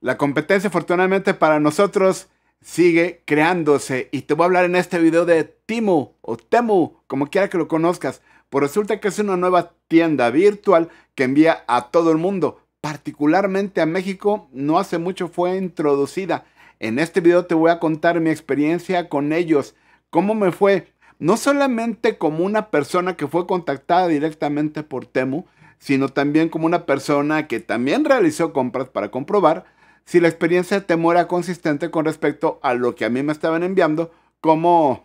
La competencia, afortunadamente para nosotros, sigue creándose. Y te voy a hablar en este video de Timo o Temu, como quiera que lo conozcas. Pues resulta que es una nueva tienda virtual que envía a todo el mundo, particularmente a México. No hace mucho fue introducida. En este video te voy a contar mi experiencia con ellos, cómo me fue, no solamente como una persona que fue contactada directamente por Temu, sino también como una persona que también realizó compras para comprobar si la experiencia de temor era consistente con respecto a lo que a mí me estaban enviando como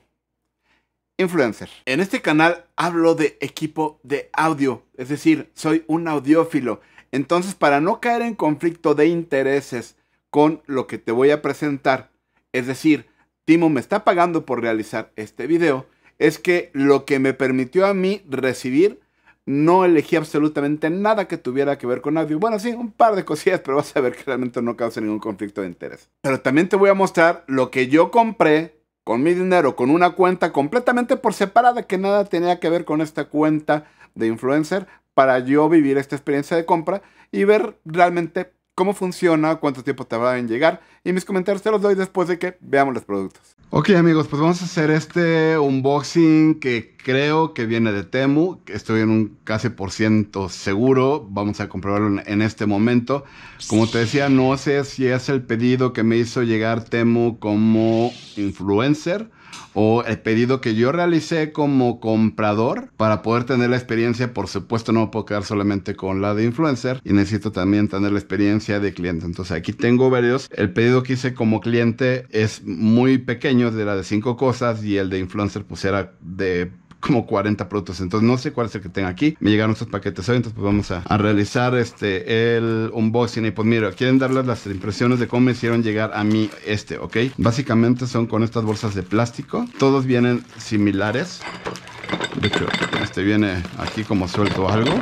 influencer. En este canal hablo de equipo de audio, es decir, soy un audiófilo. Entonces, para no caer en conflicto de intereses con lo que te voy a presentar, es decir, Timo me está pagando por realizar este video, es que lo que me permitió a mí recibir no elegí absolutamente nada que tuviera que ver con nadie. Bueno, sí, un par de cosillas, pero vas a ver que realmente no causa ningún conflicto de interés. Pero también te voy a mostrar lo que yo compré con mi dinero, con una cuenta completamente por separada que nada tenía que ver con esta cuenta de influencer para yo vivir esta experiencia de compra y ver realmente cómo funciona, cuánto tiempo tardará en llegar y mis comentarios te los doy después de que veamos los productos. Ok amigos, pues vamos a hacer este unboxing que creo que viene de Temu, estoy en un casi por ciento seguro, vamos a comprobarlo en este momento. Como te decía, no sé si es el pedido que me hizo llegar Temu como influencer o el pedido que yo realicé como comprador para poder tener la experiencia. Por supuesto, no puedo quedar solamente con la de influencer y necesito también tener la experiencia de cliente. Entonces, aquí tengo varios. El pedido que hice como cliente es muy pequeño, era de cinco cosas y el de influencer pues era de como 40 productos. Entonces no sé cuál es el que tenga aquí. Me llegaron estos paquetes hoy, entonces pues vamos a, realizar este el unboxing. Y pues mira, quieren darles las impresiones de cómo me hicieron llegar a mí este, ¿ok? Básicamente son con estas bolsas de plástico. Todos vienen similares. De hecho, este viene aquí como suelto algo.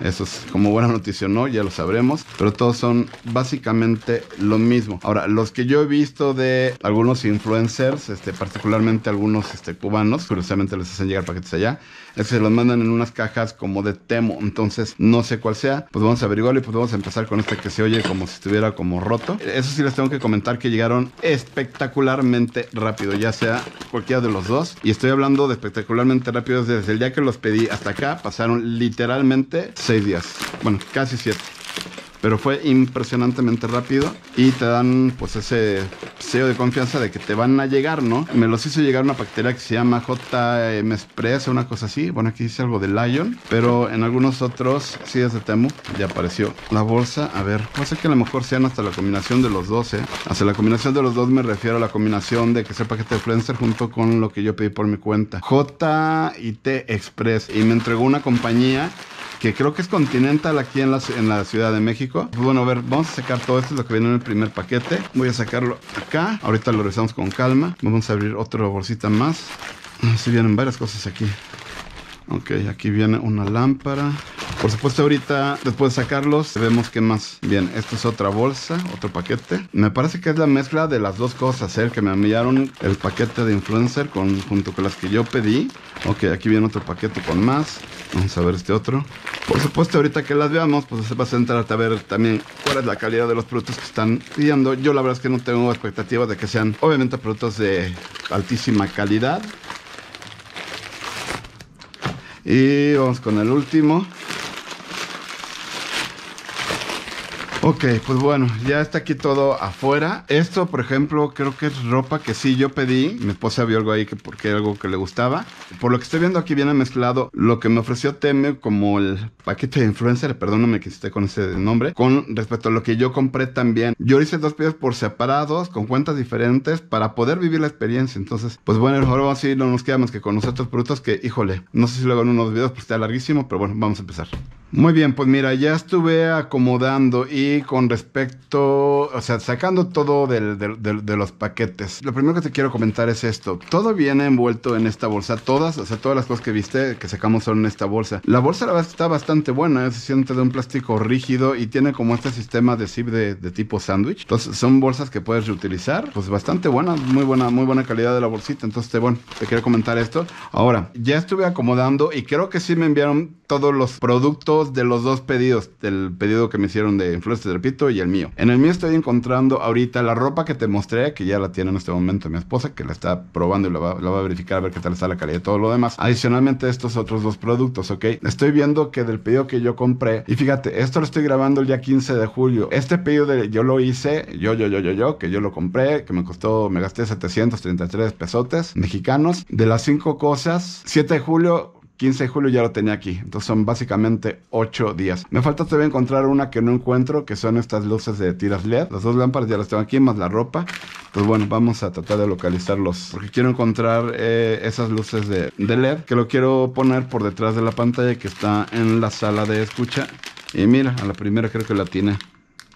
Eso es como buena noticia, ¿no? Ya lo sabremos. Pero todos son básicamente lo mismo. Ahora, los que yo he visto de algunos influencers, este, particularmente algunos este, cubanos, curiosamente les hacen llegar paquetes allá, es que se los mandan en unas cajas como de temo. Entonces, no sé cuál sea. Pues vamos a averiguarlo y pues vamos a empezar con este que se oye como si estuviera como roto. Eso sí les tengo que comentar que llegaron espectacularmente rápido, ya sea cualquiera de los dos. Y estoy hablando de espectacularmente rápido desde el día que los pedí hasta acá. Pasaron literalmente seis días. Bueno, casi siete pero fue impresionantemente rápido y te dan pues ese sello de confianza de que te van a llegar, ¿no? Me los hizo llegar una paquetería que se llama JM Express, una cosa así, bueno aquí dice algo de Lion, pero en algunos otros, sí de Temu, ya apareció la bolsa, a ver, no sé que a lo mejor sean hasta la combinación de los dos, ¿eh? Hasta la combinación de los dos me refiero a la combinación de que sea paquete de influencer junto con lo que yo pedí por mi cuenta. JIT Express y me entregó una compañía que creo que es Continental aquí en la, Ciudad de México. Pues bueno, a ver, vamos a sacar todo esto, lo que viene en el primer paquete. Voy a sacarlo acá. Ahorita lo revisamos con calma. Vamos a abrir otra bolsita más. Ah, sí, vienen varias cosas aquí. Ok, aquí viene una lámpara. Por supuesto, ahorita, después de sacarlos, vemos qué más. Bien, esto es otra bolsa, otro paquete. Me parece que es la mezcla de las dos cosas, el ¿eh? que me enviaron el paquete de influencer con, junto con las que yo pedí. Ok, aquí viene otro paquete con más. Vamos a ver este otro. Por supuesto, ahorita que las veamos, pues se va a centrarte a ver también cuál es la calidad de los productos que están pidiendo. Yo la verdad es que no tengo expectativas de que sean, obviamente, productos de altísima calidad y vamos con el último. Ok, pues bueno, ya está aquí todo afuera. Esto, por ejemplo, creo que es ropa que sí yo pedí. Mi esposa vio algo ahí que porque era algo que le gustaba. Por lo que estoy viendo aquí viene mezclado lo que me ofreció Teme como el paquete de influencer, perdóname que esté con ese nombre, con respecto a lo que yo compré también. Yo hice dos pedidos por separados, con cuentas diferentes, para poder vivir la experiencia. Entonces, pues bueno, ahora vamos a no nos más que con estos productos que, híjole, no sé si luego en unos videos, pues está larguísimo, pero bueno, vamos a empezar. Muy bien, pues mira, ya estuve acomodando y con respecto, o sea, sacando todo de los paquetes. Lo primero que te quiero comentar es esto. Todo viene envuelto en esta bolsa, todas, o sea, todas las cosas que viste que sacamos son en esta bolsa. La bolsa la verdad está bastante buena, ¿eh? Se siente de un plástico rígido y tiene como este sistema de zip de, tipo sándwich. Entonces son bolsas que puedes reutilizar, pues bastante buenas, muy buena, muy buena calidad de la bolsita. Entonces, bueno, te quiero comentar esto. Ahora, ya estuve acomodando y creo que sí me enviaron todos los productos de los dos pedidos, del pedido que me hicieron de Influencer Repito y el mío. En el mío estoy encontrando ahorita la ropa que te mostré, que ya la tiene en este momento mi esposa, que la está probando y la va, a verificar a ver qué tal está la calidad y todo lo demás. Adicionalmente estos otros dos productos, ¿ok? Estoy viendo que del pedido que yo compré, y fíjate, esto lo estoy grabando el día 15 de julio. Este pedido de, yo lo hice, yo, yo, yo, yo, yo, que yo lo compré, que me costó, me gasté 733 pesotes mexicanos. De las cinco cosas, 7 de julio 15 de julio ya lo tenía aquí. Entonces son básicamente 8 días. Me falta todavía encontrar una que no encuentro, que son estas luces de tiras LED. Las dos lámparas ya las tengo aquí, más la ropa. Pues bueno, vamos a tratar de localizarlos. Porque quiero encontrar eh, esas luces de, de LED, que lo quiero poner por detrás de la pantalla que está en la sala de escucha. Y mira, a la primera creo que la tiene.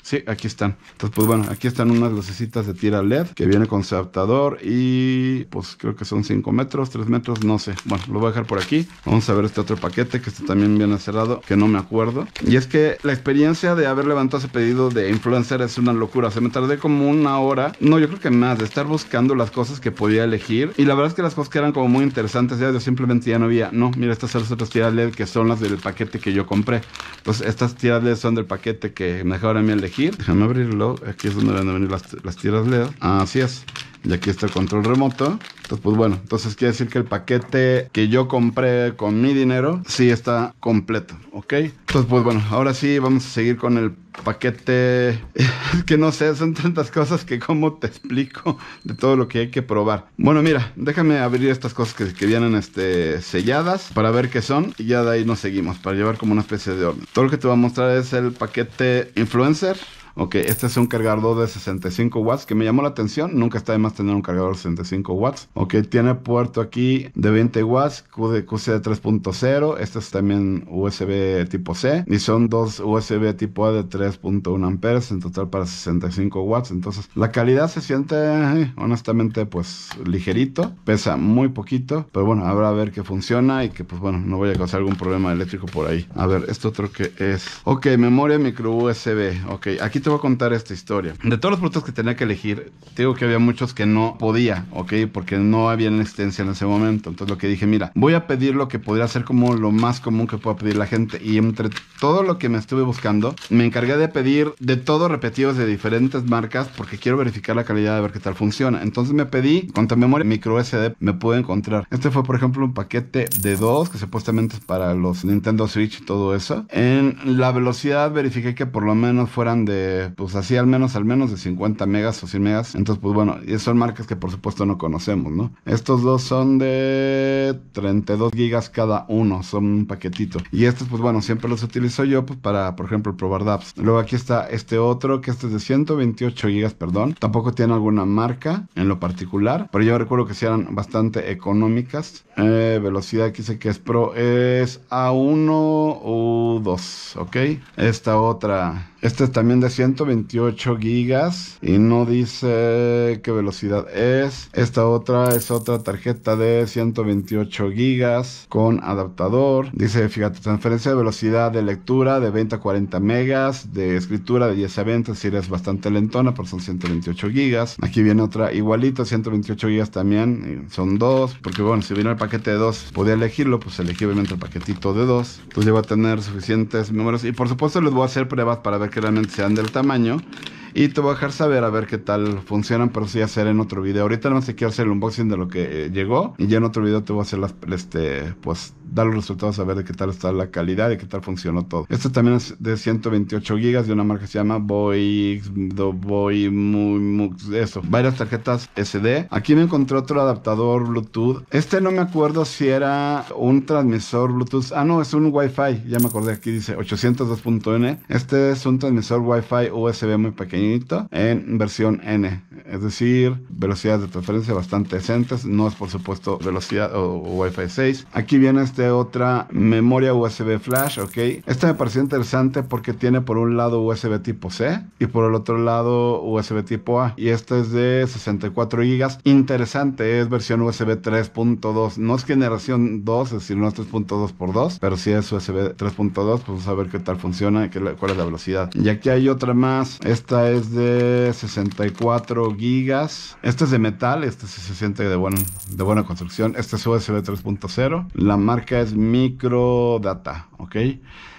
Sí, aquí están. Entonces, pues bueno, aquí están unas lucecitas de tira LED que viene con su adaptador y pues creo que son 5 metros, 3 metros, no sé. Bueno, lo voy a dejar por aquí. Vamos a ver este otro paquete que este también viene cerrado, que no me acuerdo. Y es que la experiencia de haber levantado ese pedido de influencer es una locura. Se me tardé como una hora, no, yo creo que más, de estar buscando las cosas que podía elegir. Y la verdad es que las cosas que eran como muy interesantes, ya yo simplemente ya no había, no, mira, estas son las otras tiras LED que son las del paquete que yo compré. Pues estas tiras LED son del paquete que me dejaron a mí elegir déjame abrirlo, aquí es donde van a venir las, las tiras LED, así es, y aquí está el control remoto, entonces, pues bueno, entonces quiere decir que el paquete que yo compré con mi dinero sí está completo, ¿ok? Entonces, pues bueno, ahora sí vamos a seguir con el paquete. que no sé, son tantas cosas que cómo te explico de todo lo que hay que probar. Bueno, mira, déjame abrir estas cosas que, que vienen este, selladas para ver qué son y ya de ahí nos seguimos para llevar como una especie de orden. Todo lo que te voy a mostrar es el paquete influencer Ok, este es un cargador de 65 watts que me llamó la atención. Nunca está de más tener un cargador de 65 watts. Ok, tiene puerto aquí de 20 watts, QC 3.0. Este es también USB tipo C. Y son dos USB tipo A de 3.1 amperes en total para 65 watts. Entonces, la calidad se siente, eh, honestamente, pues ligerito. Pesa muy poquito. Pero bueno, habrá a ver que funciona y que, pues bueno, no voy a causar algún problema eléctrico por ahí. A ver, esto otro que es. Ok, memoria micro USB. Ok, aquí voy a contar esta historia. De todos los productos que tenía que elegir, digo que había muchos que no podía, ¿ok? Porque no había en existencia en ese momento. Entonces lo que dije, mira, voy a pedir lo que podría ser como lo más común que pueda pedir la gente. Y entre todo lo que me estuve buscando, me encargué de pedir de todo repetidos de diferentes marcas porque quiero verificar la calidad de ver qué tal funciona. Entonces me pedí, cuánta memoria micro SD me pude encontrar. Este fue, por ejemplo, un paquete de dos que supuestamente es para los Nintendo Switch y todo eso. En la velocidad verifiqué que por lo menos fueran de pues así al menos, al menos de 50 megas o 100 megas. Entonces, pues bueno, son marcas que por supuesto no conocemos, ¿no? Estos dos son de 32 gigas cada uno, son un paquetito. Y estos, pues bueno, siempre los utilizo yo pues, para, por ejemplo, probar daps Luego aquí está este otro, que este es de 128 gigas, perdón. Tampoco tiene alguna marca en lo particular, pero yo recuerdo que sí eran bastante económicas. Eh, velocidad aquí sé que es Pro, es A1 o 2, ¿ok? Esta otra este es también de 128 gigas y no dice qué velocidad es. Esta otra es otra tarjeta de 128 gigas con adaptador. Dice, fíjate, transferencia de velocidad de lectura de 20 a 40 megas, de escritura de 10 a 20, es decir, es bastante lentona, pero pues son 128 gigas. Aquí viene otra igualita, 128 gigas también, son dos, porque bueno, si vino el paquete de dos, podía elegirlo, pues elegí obviamente el paquetito de dos. Entonces yo voy a tener suficientes números y por supuesto les voy a hacer pruebas para ver que la sean del tamaño. Y te voy a dejar saber a ver qué tal funcionan, pero sí hacer en otro video. Ahorita no sé quiero hacer el unboxing de lo que eh, llegó. Y ya en otro video te voy a hacer este, pues, dar los resultados a ver de qué tal está la calidad, Y qué tal funcionó todo. Este también es de 128 gigas de una marca que se llama Boy, Do Boy, muy, muy, eso. Varias tarjetas SD. Aquí me encontré otro adaptador Bluetooth. Este no me acuerdo si era un transmisor Bluetooth. Ah, no, es un Wi-Fi. Ya me acordé. Aquí dice 802.n. Este es un transmisor Wi-Fi USB muy pequeño en versión N, es decir, velocidades de transferencia bastante decentes, no es por supuesto velocidad o, Wi-Fi 6. Aquí viene este otra memoria USB flash, ok. Esta me pareció interesante porque tiene por un lado USB tipo C y por el otro lado USB tipo A y esta es de 64 GB. Interesante, es versión USB 3.2, no es generación 2, es decir, no es 3.2 por 2, pero si es USB 3.2, pues a ver qué tal funciona, qué, cuál es la velocidad. Y aquí hay otra más, esta es de 64 gigas. Este es de metal, este se siente de, de buena construcción. Este es USB 3.0. La marca es Microdata, ¿ok?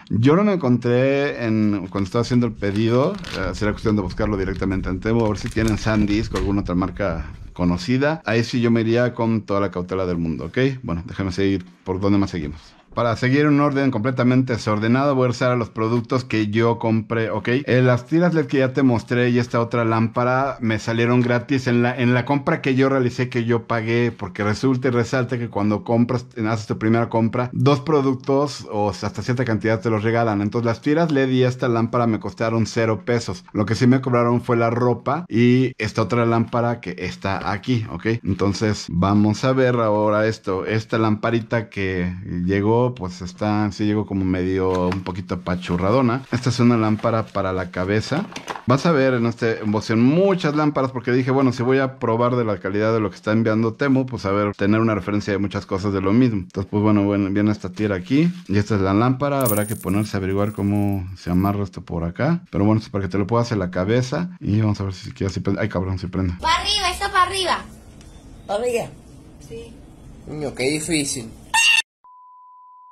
Yo no lo encontré en, cuando estaba haciendo el pedido. Eh, será cuestión de buscarlo directamente en Tebo a ver si tienen SanDisk o alguna otra marca conocida. Ahí sí yo me iría con toda la cautela del mundo, ¿ok? Bueno, déjame seguir por dónde más seguimos. Para seguir un orden completamente desordenado, voy a usar los productos que yo compré, ¿ok? Eh, las tiras LED que ya te mostré y esta otra lámpara me salieron gratis en la, en la compra que yo realicé, que yo pagué, porque resulta y resalta que cuando compras, haces tu primera compra, dos productos o hasta cierta cantidad te los regalan. Entonces las tiras LED y esta lámpara me costaron cero pesos. Lo que sí me cobraron fue la ropa y esta otra lámpara que está aquí, ¿ok? Entonces vamos a ver ahora esto. Esta lamparita que llegó pues está, sí llego como medio un poquito apachurradona. Esta es una lámpara para la cabeza. Vas a ver en este emoción muchas lámparas porque dije, bueno, si voy a probar de la calidad de lo que está enviando Temo, pues a ver, tener una referencia de muchas cosas de lo mismo. Entonces, pues bueno, bueno viene esta tira aquí y esta es la lámpara. Habrá que ponerse a averiguar cómo se amarra esto por acá. Pero bueno, es para que te lo puedas hacer la cabeza y vamos a ver si queda si prende. Ay, cabrón, si prende. Para arriba, esto para arriba. Para arriba. Sí. Niño, qué difícil.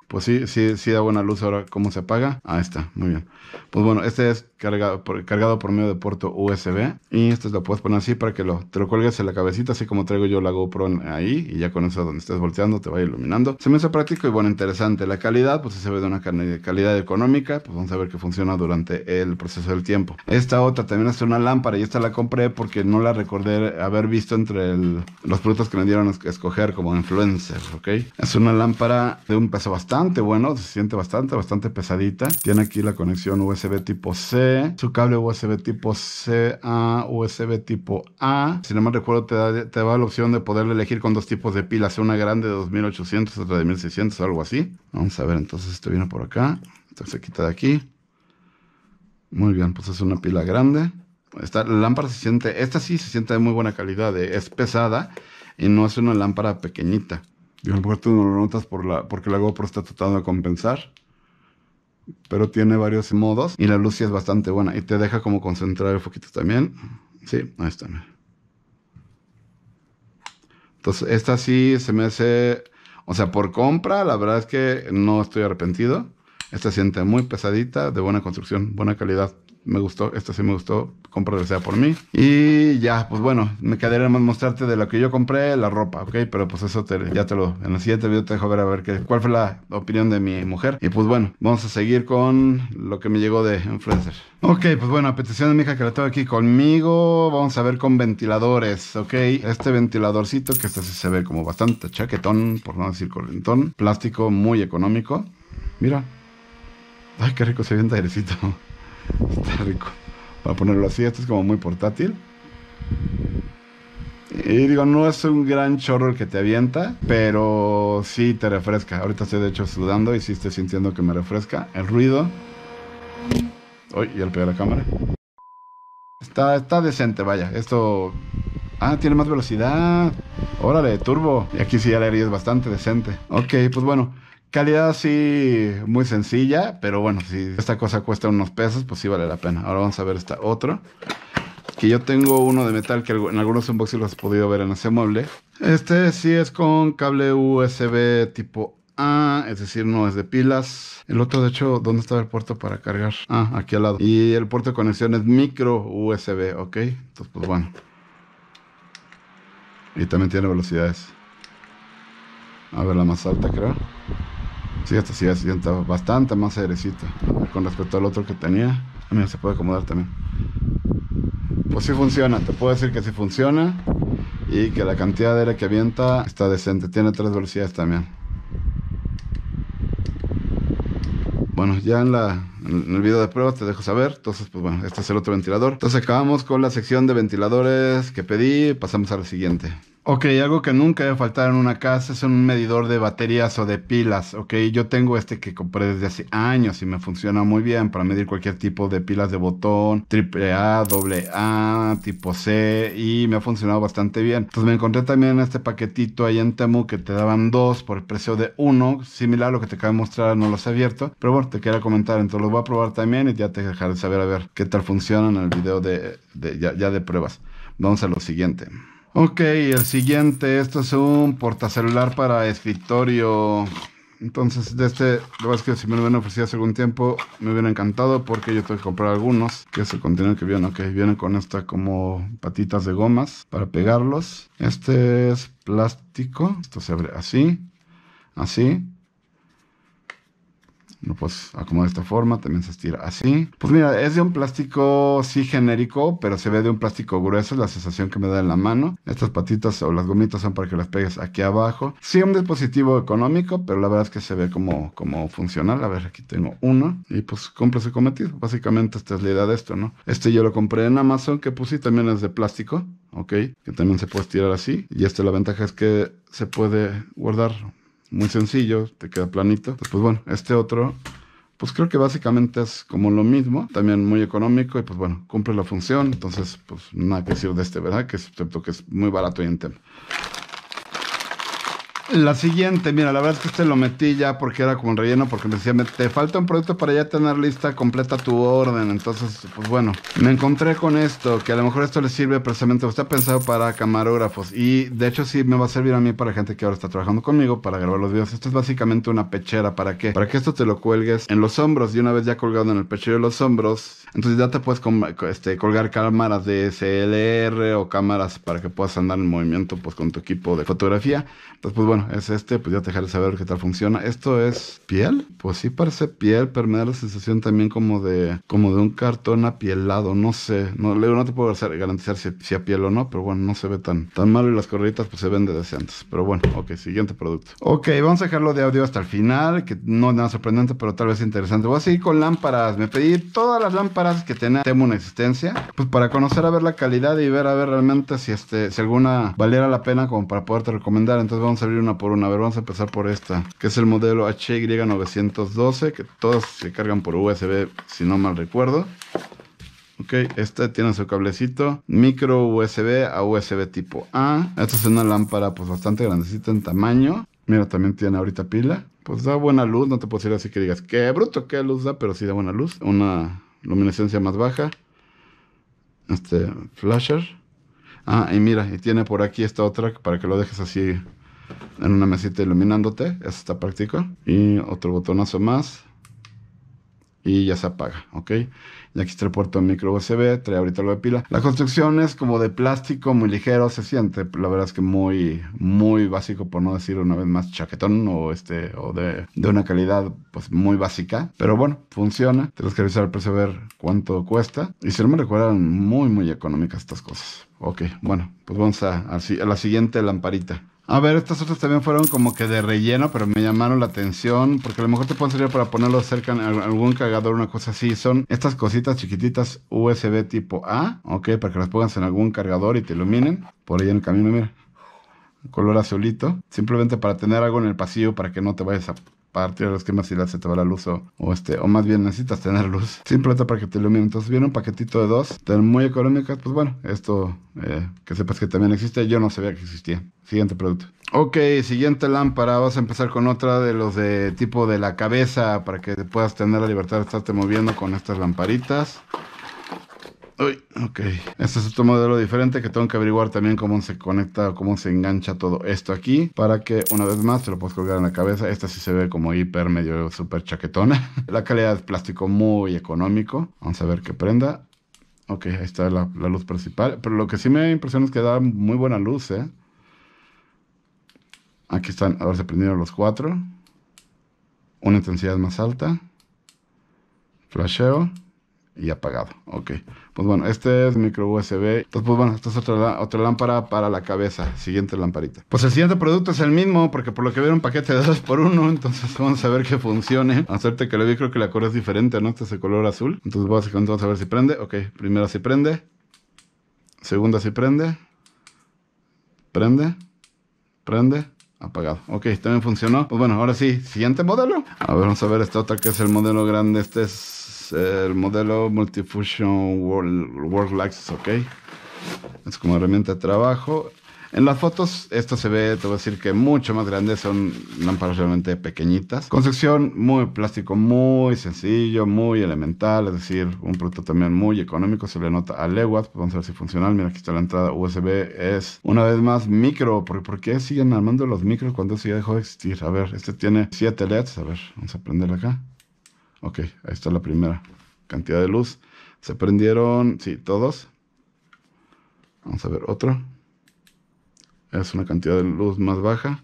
Pues sí, sí, sí da buena luz ahora cómo se apaga. Ahí está, muy bien. Pues bueno, este es cargado por, cargado por medio de puerto USB. Y esto lo puedes poner así para que lo, te lo cuelgues en la cabecita, así como traigo yo la GoPro ahí. Y ya con eso donde estés volteando te va iluminando. Se me hace práctico y bueno, interesante. La calidad, pues se ve de una calidad económica. Pues vamos a ver que funciona durante el proceso del tiempo. Esta otra también es una lámpara y esta la compré porque no la recordé haber visto entre los productos que me dieron a escoger como influencer, ¿ok? Es una lámpara de un peso bastante bueno, se siente bastante, bastante pesadita. Tiene aquí la conexión USB tipo C, su cable USB tipo C a USB tipo A. Si no mal recuerdo, te da, la opción de poder elegir con dos tipos de pilas, una grande de 2800, otra de 1600, algo así. Vamos a ver, entonces esto viene por acá, entonces se quita de aquí. Muy bien, pues es una pila grande. Esta lámpara se siente, esta sí se siente de muy buena calidad, es pesada y no es una lámpara pequeñita. Digo, a lo mejor tú no lo notas porque la GoPro está tratando de compensar. Pero tiene varios modos y la luz es bastante buena. Y te deja como concentrar el foquito también. Sí, ahí está. Entonces, esta sí se me hace... O sea, por compra, la verdad es que no estoy arrepentido. Esta siente muy pesadita, de buena construcción, buena calidad me gustó, Esto sí me gustó, compro sea por mí. Y ya, pues bueno, me quedaría más mostrarte de lo que yo compré, la ropa, ¿ok? Pero pues eso ya te lo, en el siguiente video te dejo ver a ver cuál fue la opinión de mi mujer. Y pues bueno, vamos a seguir con lo que me llegó de influencer. Ok, pues bueno, a petición de mi hija que la tengo aquí conmigo, vamos a ver con ventiladores, ¿ok? Este ventiladorcito que este sí se ve como bastante chaquetón, por no decir correntón, plástico muy económico. Mira. Ay, qué rico se ve en airecito. Está rico. Para ponerlo así, esto es como muy portátil. Y digo, no es un gran chorro el que te avienta, pero sí te refresca. Ahorita estoy de hecho sudando y sí estoy sintiendo que me refresca. El ruido. Uy, y al pegar la cámara. Está, está decente, vaya. Esto. Ah, tiene más velocidad. Órale, turbo. Y aquí sí ya herida es bastante decente. Ok, pues bueno. Calidad sí, muy sencilla, pero bueno, si esta cosa cuesta unos pesos, pues sí vale la pena. Ahora vamos a ver esta otra. Que yo tengo uno de metal que en algunos unboxings los has podido ver en ese mueble. Este sí es con cable USB tipo A, es decir, no es de pilas. El otro, de hecho, ¿dónde estaba el puerto para cargar? Ah, aquí al lado. Y el puerto de conexión es micro USB, ¿ok? Entonces, pues bueno. Y también tiene velocidades. A ver, la más alta creo. Sí, esta sí, ya está bastante más airecita con respecto al otro que tenía. Mira, se puede acomodar también. Pues sí funciona, te puedo decir que sí funciona y que la cantidad de aire que avienta está decente. Tiene tres velocidades también. Bueno, ya en la, en el video de prueba te dejo saber. Entonces, pues bueno, este es el otro ventilador. Entonces acabamos con la sección de ventiladores que pedí. Pasamos a la siguiente. Ok, algo que nunca debe faltar en una casa es un medidor de baterías o de pilas. Ok, yo tengo este que compré desde hace años y me funciona muy bien para medir cualquier tipo de pilas de botón, triple A, doble A, tipo C y me ha funcionado bastante bien. Entonces me encontré también este paquetito ahí en Temu que te daban dos por el precio de uno, similar a lo que te acabo de mostrar, no los he abierto, pero bueno, te quería comentar en todos los a probar también y ya te dejaré saber a ver qué tal funciona en el video de, ya, de pruebas. Vamos a lo siguiente. Ok, el siguiente, esto es un portacelular para escritorio. Entonces, de este, lo es que si me lo hubieran ofrecido hace algún tiempo, me hubiera encantado porque yo tengo que comprar algunos, que es el contenido que vienen, ok, vienen con esta como patitas de gomas para pegarlos. Este es plástico, esto se abre así, así, pues puedes acomodar de esta forma, también se estira así. Pues mira, es de un plástico sí genérico, pero se ve de un plástico grueso, es la sensación que me da en la mano. Estas patitas o las gomitas son para que las pegues aquí abajo. Sí, un dispositivo económico, pero la verdad es que se ve como, como funcional. A ver, aquí tengo uno y pues cómprese cometido. Básicamente esta es la idea de esto, ¿no? Este yo lo compré en Amazon, que puse. también es de plástico, ¿ok? Que también se puede estirar así. Y esta la ventaja es que se puede guardar muy sencillo, te queda planito. Pues, pues bueno, este otro, pues creo que básicamente es como lo mismo, también muy económico y pues bueno, cumple la función, entonces pues nada que decir de este, ¿verdad? Que excepto que es muy barato y en la siguiente, mira, la verdad es que este lo metí ya porque era como un relleno, porque me decía, me, te falta un producto para ya tener lista completa tu orden. Entonces, pues bueno, me encontré con esto, que a lo mejor esto le sirve precisamente, usted ha pensado para camarógrafos. Y de hecho sí me va a servir a mí para gente que ahora está trabajando conmigo para grabar los videos. Esto es básicamente una pechera, ¿para qué? Para que esto te lo cuelgues en los hombros y una vez ya colgado en el pechero de los hombros, entonces ya te puedes este, colgar cámaras de SLR o cámaras para que puedas andar en movimiento pues con tu equipo de fotografía. Entonces, pues bueno es este, pues ya te dejaré saber qué tal funciona. Esto es piel, pues sí parece piel, pero me da la sensación también como de, como de un cartón apielado, no sé, no, no te puedo garantizar si, si a piel o no, pero bueno, no se ve tan, tan malo y las correditas pues se ven de antes Pero bueno, ok, siguiente producto. Ok, vamos a dejarlo de audio hasta el final, que no es nada sorprendente, pero tal vez interesante. Voy a seguir con lámparas, me pedí todas las lámparas que tenía Temo una existencia, pues para conocer a ver la calidad y ver a ver realmente si este, si alguna valiera la pena como para poderte recomendar. Entonces vamos a abrir por una. A ver, vamos a empezar por esta, que es el modelo HY912, que todas se cargan por USB, si no mal recuerdo. Ok, este tiene su cablecito micro USB a USB tipo A. Esta es una lámpara pues bastante grandecita en tamaño. Mira, también tiene ahorita pila. Pues da buena luz, no te puedo decir así que digas, qué bruto, que luz da, pero sí da buena luz. Una luminescencia más baja. Este flasher. Ah, y mira, y tiene por aquí esta otra para que lo dejes así en una mesita iluminándote. Eso está práctico. Y otro botonazo más. Y ya se apaga, ¿ok? Y aquí está el puerto micro USB, trae ahorita lo de pila. La construcción es como de plástico, muy ligero, se siente. La verdad es que muy, muy básico, por no decir una vez más chaquetón o este, o de, una calidad pues muy básica. Pero bueno, funciona. Tienes que revisar el precio, ver cuánto cuesta. Y si no me recuerdan, muy, muy económicas estas cosas. Ok, bueno, pues vamos a la siguiente lamparita. A ver, estas otras también fueron como que de relleno, pero me llamaron la atención, porque a lo mejor te pueden servir para ponerlos cerca en algún cargador, una cosa así. Son estas cositas chiquititas USB tipo A, ok, para que las pongas en algún cargador y te iluminen. Por ahí en el camino, mira. Color azulito. Simplemente para tener algo en el pasillo para que no te vayas a partir los esquema si la se te va la luz o, este, o más bien necesitas tener luz. Simplemente para que te ilumine. Entonces viene un paquetito de dos, muy económicas, pues bueno, esto eh, que sepas que también existe, yo no sabía que existía. Siguiente producto. Ok, siguiente lámpara, vas a empezar con otra de los de tipo de la cabeza para que puedas tener la libertad de estarte moviendo con estas lamparitas. Uy, ok. Este es otro modelo diferente que tengo que averiguar también cómo se conecta o cómo se engancha todo esto aquí para que una vez más te lo puedas colgar en la cabeza. Esta sí se ve como hiper medio super chaquetona. la calidad es plástico muy económico. Vamos a ver qué prenda. Ok, ahí está la, luz principal. Pero lo que sí me impresiona es que da muy buena luz, ¿eh? Aquí están, ahora se prendieron los cuatro. Una intensidad más alta. Flasheo y apagado. Ok. Pues bueno, este es micro USB. Entonces, pues bueno, esta es otra, otra lámpara para la cabeza. Siguiente lamparita. Pues el siguiente producto es el mismo, porque por lo que veo era un paquete de 2 por 1 Entonces vamos a ver que funcione. A suerte que lo vi, creo que la correa es diferente, ¿no? Este es el color azul. Entonces básicamente vamos a ver si prende. Ok, primera si prende. Segunda si prende. Prende. Prende apagado. Ok, también funcionó. Pues bueno, ahora sí, siguiente modelo. A ver, vamos a ver esta otra que es el modelo grande. Este es el modelo Multifusion World, World ¿ok? Es como herramienta de trabajo. En las fotos esto se ve, te voy a decir que mucho más grande, son lámparas realmente pequeñitas. Concepción muy plástico, muy sencillo, muy elemental, es decir, un producto también muy económico, se le nota a leguas, vamos a ver si funciona, mira aquí está la entrada USB, es una vez más micro, ¿por, qué siguen armando los micros cuando eso ya dejó de existir? A ver, este tiene 7 LEDs, a ver, vamos a prenderlo acá. Ok, ahí está la primera cantidad de luz. Se prendieron, sí, todos. Vamos a ver otro. Es una cantidad de luz más baja.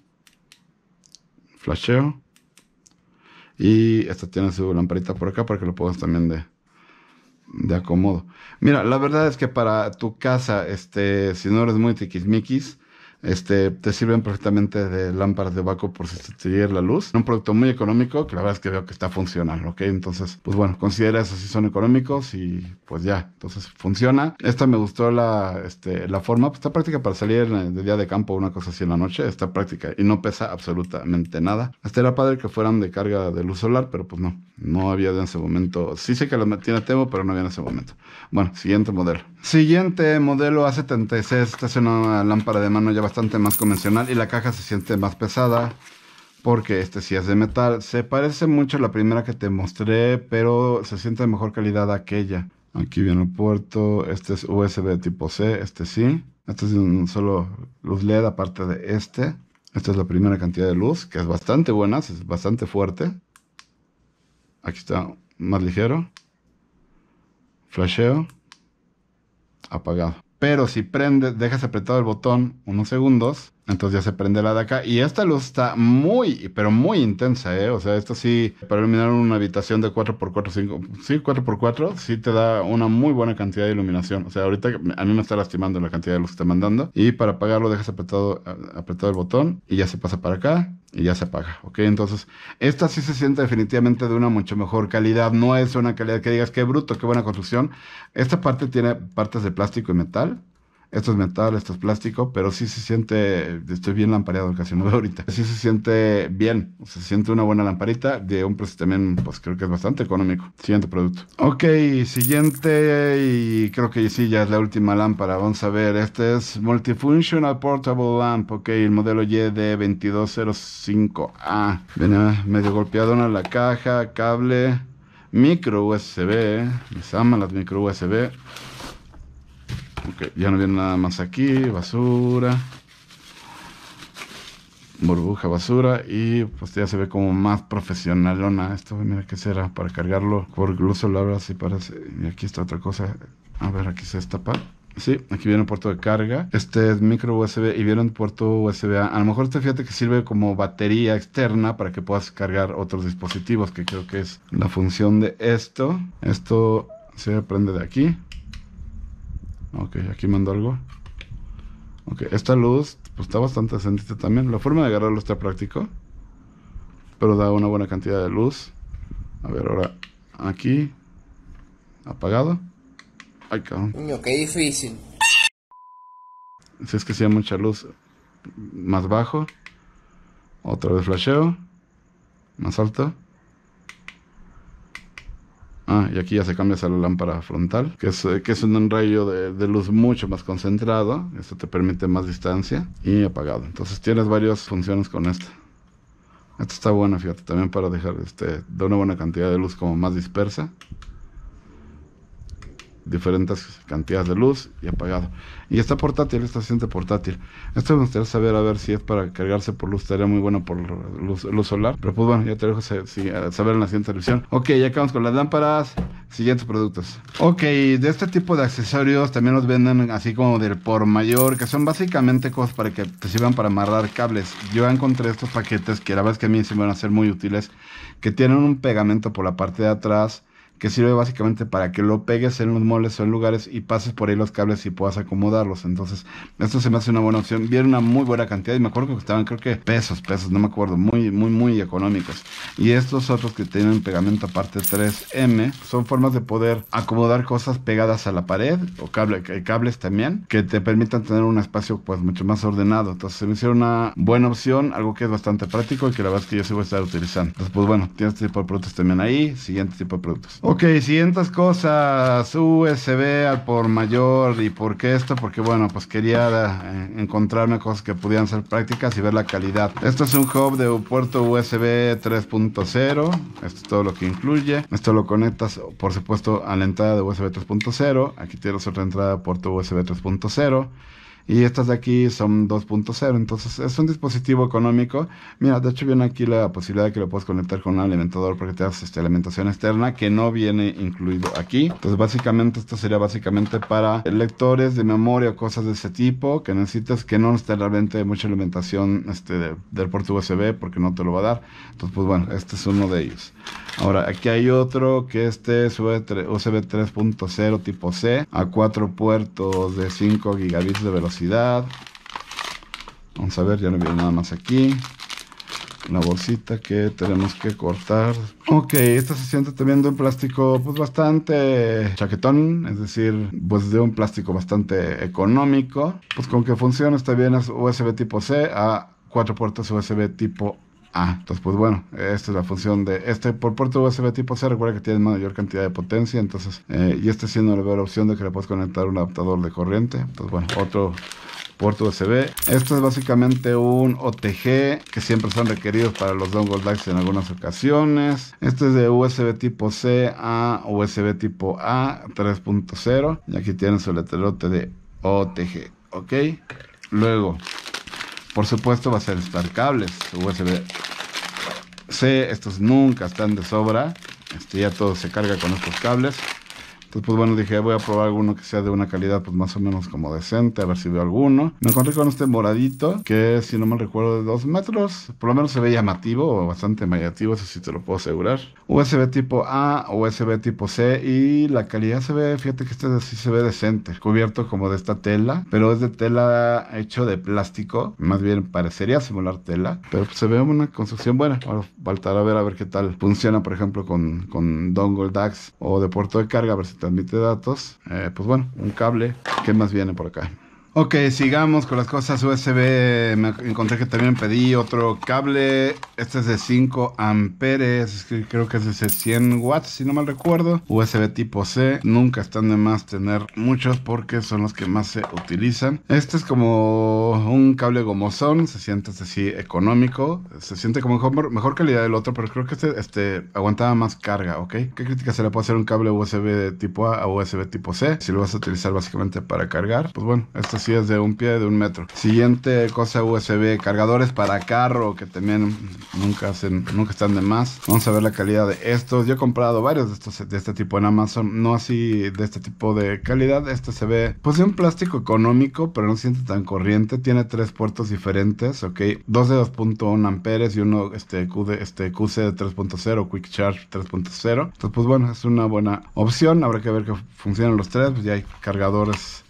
Flasheo. Y esta tiene su lamparita por acá para que lo pongas también de, de acomodo. Mira, la verdad es que para tu casa, este, si no eres muy tiquismiquis, este, te sirven perfectamente de lámparas de vaco por sustituir la luz. Un producto muy económico que la verdad es que veo que está funcionando ¿ok? Entonces, pues bueno, considera eso si son económicos y pues ya, entonces funciona. Esta me gustó la, este, la forma, pues está práctica para salir de día de campo o una cosa así en la noche, está práctica y no pesa absolutamente nada. Hasta era padre que fueran de carga de luz solar, pero pues no, no había en ese momento. Sí sé que la tiene Temo, pero no había en ese momento. Bueno, siguiente modelo. Siguiente modelo A76, esta es una lámpara de mano ya bastante más convencional y la caja se siente más pesada porque este sí es de metal. Se parece mucho a la primera que te mostré, pero se siente mejor calidad aquella. Aquí viene el puerto, este es USB tipo C, este sí. Este es un solo luz LED aparte de este. Esta es la primera cantidad de luz, que es bastante buena, es bastante fuerte. Aquí está más ligero. Flasheo. Apagado. Pero si prende, dejas apretado el botón unos segundos, entonces ya se prende la de acá. Y esta luz está muy, pero muy intensa, ¿eh? O sea, esto sí, para iluminar una habitación de 4x4, 5, sí, 4x4, sí te da una muy buena cantidad de iluminación. O sea, ahorita a mí me está lastimando la cantidad de luz que está mandando. Y para apagarlo dejas apretado, apretado el botón y ya se pasa para acá y ya se apaga, ¿ok? Entonces, esta sí se siente definitivamente de una mucho mejor calidad. No es una calidad que digas, qué bruto, qué buena construcción. Esta parte tiene partes de plástico y metal esto es metal, esto es plástico, pero sí se siente, estoy bien lampareado casi no veo ahorita, sí se siente bien, se siente una buena lamparita de un precio también, pues creo que es bastante económico. Siguiente producto. Ok, siguiente y creo que sí, ya es la última lámpara, vamos a ver, este es Multifunctional Portable Lamp, ok, el modelo YD2205A. Viene medio golpeado en la caja, cable, micro USB, les llaman las micro USB. Ok, ya no viene nada más aquí. Basura. Burbuja, basura. Y pues ya se ve como más profesionalona. Esto, mira qué será para cargarlo. Por incluso lo así parece. Y aquí está otra cosa. A ver, aquí se destapa. Sí, aquí viene el puerto de carga. Este es micro USB y viene un puerto USB A. A lo mejor este fíjate que sirve como batería externa para que puedas cargar otros dispositivos, que creo que es la función de esto. Esto se prende de aquí. Ok, aquí mando algo. Ok, esta luz pues, está bastante decente también. La forma de agarrarlo está práctico. Pero da una buena cantidad de luz. A ver, ahora aquí. Apagado. Ay, cabrón. qué difícil. Si es que sí hay mucha luz. Más bajo. Otra vez flasheo. Más alto. Ah, y aquí ya se cambia a la lámpara frontal, que es, eh, que es un rayo de, luz mucho más concentrado. Esto te permite más distancia y apagado. Entonces tienes varias funciones con esta. Esta está buena, fíjate, también para dejar este, de una buena cantidad de luz como más dispersa diferentes cantidades de luz y apagado. Y está portátil, está siente portátil. Esto me gustaría saber a ver si es para cargarse por luz, estaría muy bueno por luz, solar. Pero pues bueno, ya te dejo eh, saber en la siguiente revisión. Ok, ya acabamos con las lámparas. Siguientes productos. Ok, de este tipo de accesorios también los venden así como del por mayor, que son básicamente cosas para que te sirvan para amarrar cables. Yo encontré estos paquetes que la verdad es que a mí se me van a ser muy útiles, que tienen un pegamento por la parte de atrás que sirve básicamente para que lo pegues en los muebles o en lugares y pases por ahí los cables y puedas acomodarlos. Entonces, esto se me hace una buena opción. Vieron una muy buena cantidad y me acuerdo que estaban, creo que pesos, pesos, no me acuerdo, muy, muy, muy económicos. Y estos otros que tienen pegamento aparte 3M son formas de poder acomodar cosas pegadas a la pared o cable, eh, cables también que te permitan tener un espacio pues mucho más ordenado. Entonces, se me hicieron una buena opción, algo que es bastante práctico y que la verdad es que yo sí voy a estar utilizando. Entonces, pues bueno, tienes este tipo de productos también ahí, siguiente tipo de productos. Ok, siguientes cosas, USB al por mayor y por qué esto, porque bueno, pues quería eh, encontrarme cosas que pudieran ser prácticas y ver la calidad. Esto es un hub de puerto USB 3.0, esto es todo lo que incluye. Esto lo conectas, por supuesto, a la entrada de USB 3.0, aquí tienes otra entrada de puerto USB 3.0 y estas de aquí son 2.0, entonces es un dispositivo económico. Mira, de hecho viene aquí la posibilidad de que lo puedas conectar con un alimentador porque te das este, alimentación externa que no viene incluido aquí. Entonces básicamente esto sería básicamente para lectores de memoria o cosas de ese tipo que necesitas que no esté realmente mucha alimentación este, del puerto USB porque no te lo va a dar. Entonces pues bueno, este es uno de ellos. Ahora aquí hay otro que este es USB 3.0 tipo C a cuatro puertos de 5 gigabits de velocidad Vamos a ver, ya no viene nada más aquí. Una bolsita que tenemos que cortar. Ok, esta se siente también de un plástico pues bastante chaquetón, es decir, pues de un plástico bastante económico. Pues con que funciona está bien, es USB tipo C a cuatro puertas USB tipo A Ah, entonces pues bueno, esta es la función de este por puerto USB tipo C, recuerda que tiene mayor cantidad de potencia, entonces, eh, y este siendo la opción de que le puedes conectar un adaptador de corriente, entonces bueno, otro puerto USB. Esto es básicamente un OTG que siempre son requeridos para los dongles DAX en algunas ocasiones. Este es de USB tipo C a USB tipo A 3.0 y aquí tiene su letrerote de OTG, ¿ok? Luego, por supuesto va a ser estar cables USB-C, estos nunca están de sobra. Esto ya todo se carga con estos cables. Entonces, pues, pues bueno, dije, voy a probar alguno que sea de una calidad pues más o menos como decente, a ver si veo alguno. Me encontré con este moradito, que si no me recuerdo de dos metros, por lo menos se ve llamativo o bastante llamativo, eso sí te lo puedo asegurar. USB tipo A, USB tipo C y la calidad se ve, fíjate que este sí se ve decente, cubierto como de esta tela, pero es de tela hecho de plástico, más bien parecería simular tela, pero pues, se ve una construcción buena. Ahora faltará ver a ver qué tal funciona, por ejemplo, con, con Dongle DAX o de puerto de carga, a ver si transmite datos. Eh, pues bueno, un cable. ¿Qué más viene por acá? Ok, sigamos con las cosas USB. Me encontré que también pedí otro cable. Este es de 5 amperes. Creo que es de 100 watts, si no mal recuerdo. USB tipo C. Nunca están de más tener muchos porque son los que más se utilizan. Este es como un cable gomosón. Se siente así económico. Se siente como mejor, calidad del otro, pero creo que este, este aguantaba más carga, ¿ok? ¿Qué crítica se le puede hacer a un cable USB tipo A a USB tipo C? Si lo vas a utilizar básicamente para cargar. Pues bueno, este es si es, de un pie de un metro. Siguiente cosa USB, cargadores para carro, que también nunca, hacen, nunca están de más. Vamos a ver la calidad de estos. Yo he comprado varios de estos de este tipo en Amazon, no así de este tipo de calidad. Este se ve, pues de un plástico económico, pero no se siente tan corriente. Tiene tres puertos diferentes, ok. Dos de 2.1 amperes y uno este, este de, QC 3.0, Quick Charge 3.0. Entonces, pues bueno, es una buena opción. Habrá que ver que funcionan los tres. Pues ya hay cargadores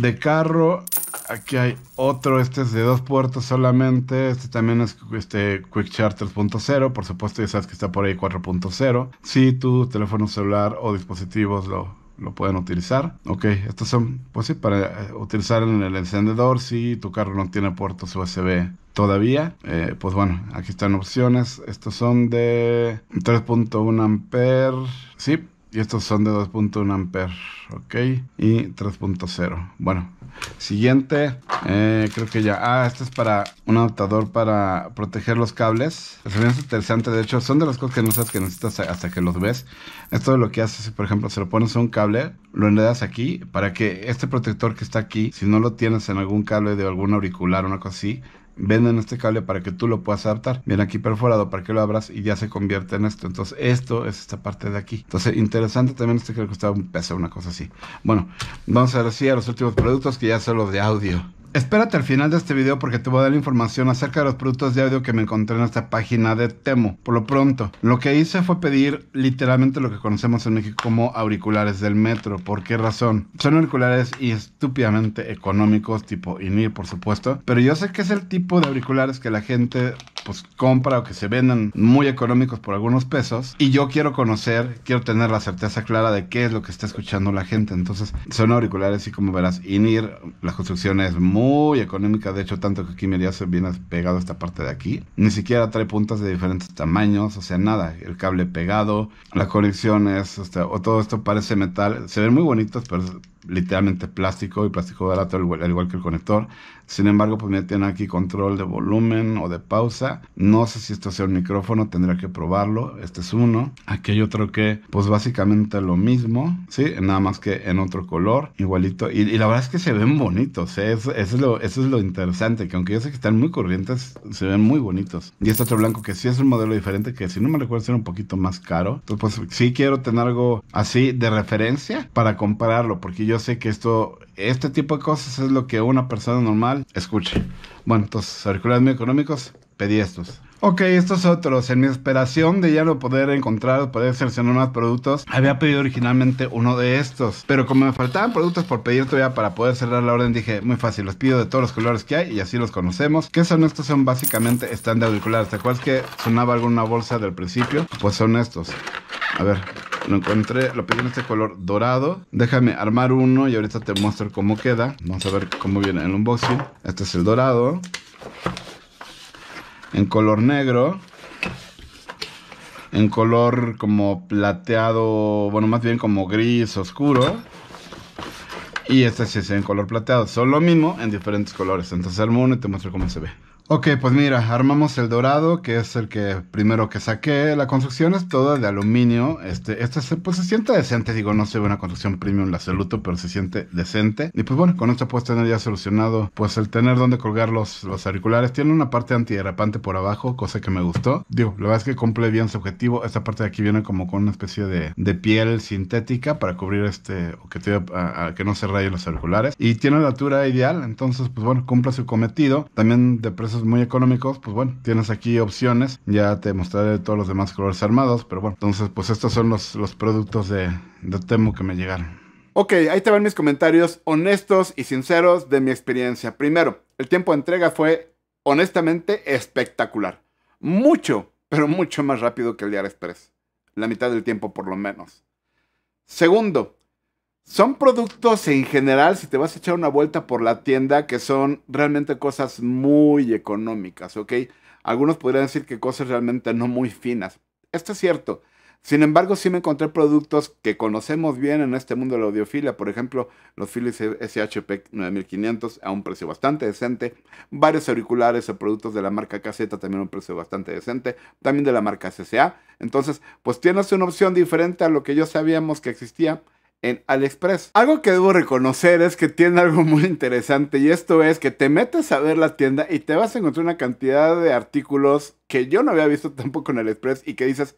de carro. Aquí hay otro, este es de dos puertos solamente. Este también es este Quick Charge 3.0. Por supuesto, ya sabes que está por ahí 4.0. Si tu teléfono celular o dispositivos lo, pueden utilizar. Ok, estos son, pues sí, para eh, utilizar en el encendedor si tu carro no tiene puertos USB todavía. Eh, pues bueno, aquí están opciones. Estos son de 3.1 amper. Sí, y estos son de 2.1 amper, ok. Y 3.0. Bueno, siguiente. Eh, creo que ya. Ah, este es para un adaptador para proteger los cables. Es interesante. De hecho, son de las cosas que no sabes que necesitas hasta que los ves. Esto es lo que haces, por ejemplo, se lo pones a un cable, lo enredas aquí para que este protector que está aquí, si no lo tienes en algún cable de algún auricular o una cosa así, venden este cable para que tú lo puedas adaptar. Viene aquí perforado para que lo abras y ya se convierte en esto. Entonces, esto es esta parte de aquí. Entonces, interesante también. Este que que costaba un peso, una cosa así. Bueno, vamos a decir a los últimos productos que ya son los de audio. Espérate al final de este video porque te voy a dar información acerca de los productos de audio que me encontré en esta página de Temo. Por lo pronto, lo que hice fue pedir literalmente lo que conocemos en México como auriculares del metro. ¿Por qué razón? Son auriculares y estúpidamente económicos, tipo INIR, por supuesto. Pero yo sé que es el tipo de auriculares que la gente pues compra o que se vendan muy económicos por algunos pesos. Y yo quiero conocer, quiero tener la certeza clara de qué es lo que está escuchando la gente. Entonces son auriculares y como verás, INIR, la construcción es muy económica. De hecho, tanto que aquí miras, se viene pegado esta parte de aquí. Ni siquiera trae puntas de diferentes tamaños, o sea, nada. El cable pegado, la conexión es, este, o, todo esto parece metal. Se ven muy bonitos, pero es literalmente plástico y plástico barato, lato, al igual que el conector. Sin embargo, pues tiene aquí control de volumen o de pausa. No sé si esto sea un micrófono, tendría que probarlo. Este es uno. Aquí otro que, pues básicamente lo mismo, ¿sí? Nada más que en otro color, igualito. Y, la verdad es que se ven bonitos, ¿eh? eso, es lo, eso es lo interesante, que aunque yo sé que están muy corrientes, se ven muy bonitos. Y este otro blanco que sí es un modelo diferente, que si no me recuerdo era un poquito más caro. pues sí quiero tener algo así de referencia para compararlo, porque yo sé que esto, este tipo de cosas es lo que una persona normal escuche. Bueno, entonces, auriculares muy económicos, pedí estos. Ok, estos otros. En mi esperación de ya no poder encontrar, poder seleccionar más productos, había pedido originalmente uno de estos. Pero como me faltaban productos por pedir todavía para poder cerrar la orden, dije, muy fácil, los pido de todos los colores que hay y así los conocemos. ¿Qué son estos? Son básicamente están de auriculares. ¿Te acuerdas que sonaba alguna bolsa del principio? Pues son estos. A ver, lo encontré, lo pedí en este color dorado. Déjame armar uno y ahorita te muestro cómo queda. Vamos a ver cómo viene el unboxing. Este es el dorado. En color negro. En color como plateado, bueno, más bien como gris oscuro. Y este sí es en color plateado. Son lo mismo en diferentes colores. Entonces armo uno y te muestro cómo se ve. Ok, pues mira, armamos el dorado, que es el que primero que saqué. La construcción es toda de aluminio. Este, este se, pues se siente decente, digo, no se ve una construcción premium la celuto, pero se siente decente. Y pues bueno, con esto puedes tener ya solucionado, pues el tener donde colgar los, los auriculares. Tiene una parte antiderrapante por abajo, cosa que me gustó. Digo, la verdad es que cumple bien su objetivo. Esta parte de aquí viene como con una especie de, piel sintética para cubrir este, o que, no se rayen los auriculares. Y tiene la altura ideal, entonces, pues bueno, cumple su cometido. También de precio muy económicos, pues bueno, tienes aquí opciones. Ya te mostraré todos los demás colores armados, pero bueno, entonces pues estos son los, los productos de, de Temu que me llegaron. Ok, ahí te van mis comentarios honestos y sinceros de mi experiencia. Primero, el tiempo de entrega fue honestamente espectacular. Mucho, pero mucho más rápido que el Diario Express. La mitad del tiempo por lo menos. Segundo, son productos en general, si te vas a echar una vuelta por la tienda, que son realmente cosas muy económicas, ¿ok? Algunos podrían decir que cosas realmente no muy finas. Esto es cierto. Sin embargo, sí me encontré productos que conocemos bien en este mundo de la audiofilia. Por ejemplo, los Philips SHP 9500 a un precio bastante decente. Varios auriculares o productos de la marca Caseta también a un precio bastante decente. También de la marca CCA. Entonces, pues tienes una opción diferente a lo que yo sabíamos que existía en AliExpress. Algo que debo reconocer es que tiene algo muy interesante y esto es que te metes a ver la tienda y te vas a encontrar una cantidad de artículos que yo no había visto tampoco en AliExpress y que dices,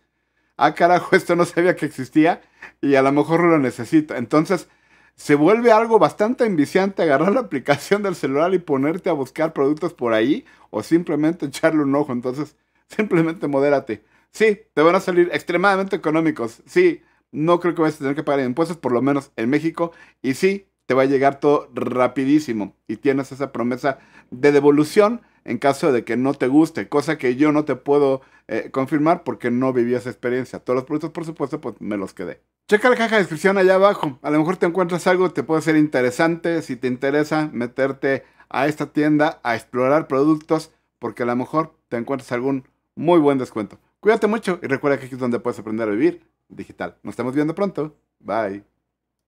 ah carajo, esto no sabía que existía y a lo mejor lo necesito. Entonces se vuelve algo bastante enviciante agarrar la aplicación del celular y ponerte a buscar productos por ahí o simplemente echarle un ojo. Entonces simplemente modérate. Sí, te van a salir extremadamente económicos. Sí, no creo que vayas a tener que pagar impuestos, por lo menos en México, y sí, te va a llegar todo rapidísimo y tienes esa promesa de devolución en caso de que no te guste, cosa que yo no te puedo eh, confirmar porque no viví esa experiencia. Todos los productos, por supuesto, pues me los quedé. Checa la caja de descripción allá abajo. A lo mejor te encuentras algo que te puede ser interesante. Si te interesa meterte a esta tienda a explorar productos, porque a lo mejor te encuentras algún muy buen descuento. Cuídate mucho y recuerda que aquí es donde puedes aprender a vivir digital. Nos estamos viendo pronto. Bye.